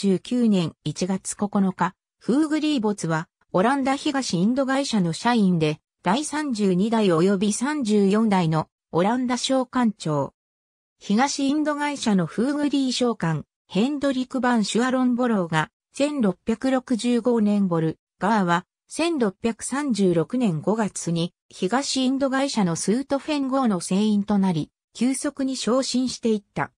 19年1月9日、フーグリーボツは、オランダ東インド会社の社員で、第32代及び34代のオランダ商館長。東インド会社のフーグリー商館、ヘンドリク・バン・シュアロン・ボローが、1665年ボル、ガーは、1636年5月に、東インド会社のスートフェン号の船員となり、急速に昇進していった。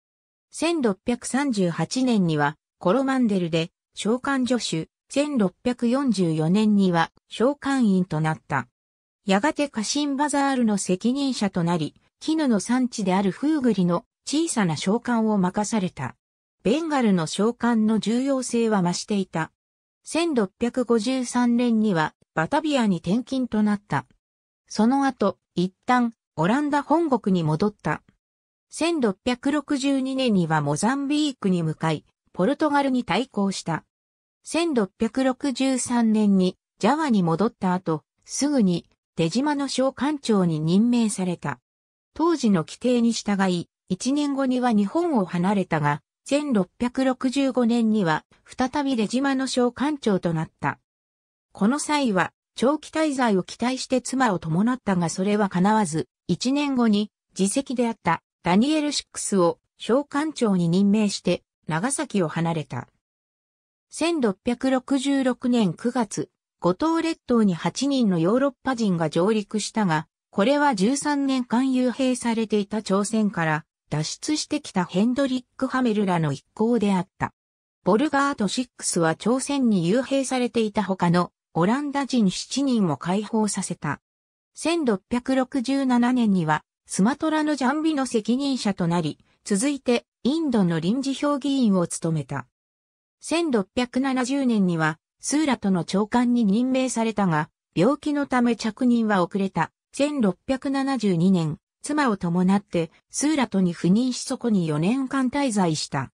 1638年には、コロマンデルで、召喚助手、1644年には召喚員となった。やがて家臣バザールの責任者となり、絹の産地であるフーグリの小さな召喚を任された。ベンガルの召喚の重要性は増していた。1653年にはバタビアに転勤となった。その後、一旦オランダ本国に戻った。1662年にはモザンビークに向かい、ポルトガルに対抗した。1663年にジャワに戻った後、すぐに出島の小官庁に任命された。当時の規定に従い、1年後には日本を離れたが、1665年には再び出島の小官庁となった。この際は長期滞在を期待して妻を伴ったがそれは叶わず、1年後に自責であったダニエル・シックスを小官庁に任命して長崎を離れた。1666年9月、五島列島に8人のヨーロッパ人が上陸したが、これは13年間幽閉されていた朝鮮から脱出してきたヘンドリック・ハメルらの一行であった。ボルガート6は朝鮮に幽閉されていた他のオランダ人7人も解放させた。1667年にはスマトラのジャンビの責任者となり、続いて、インドの臨時評議員を務めた。1670年には、スーラとの長官に任命されたが、病気のため着任は遅れた。1672年、妻を伴って、スーラとに赴任しそこに4年間滞在した。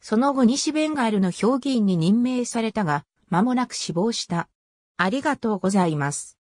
その後西ベンガールの評議員に任命されたが、間もなく死亡した。ありがとうございます。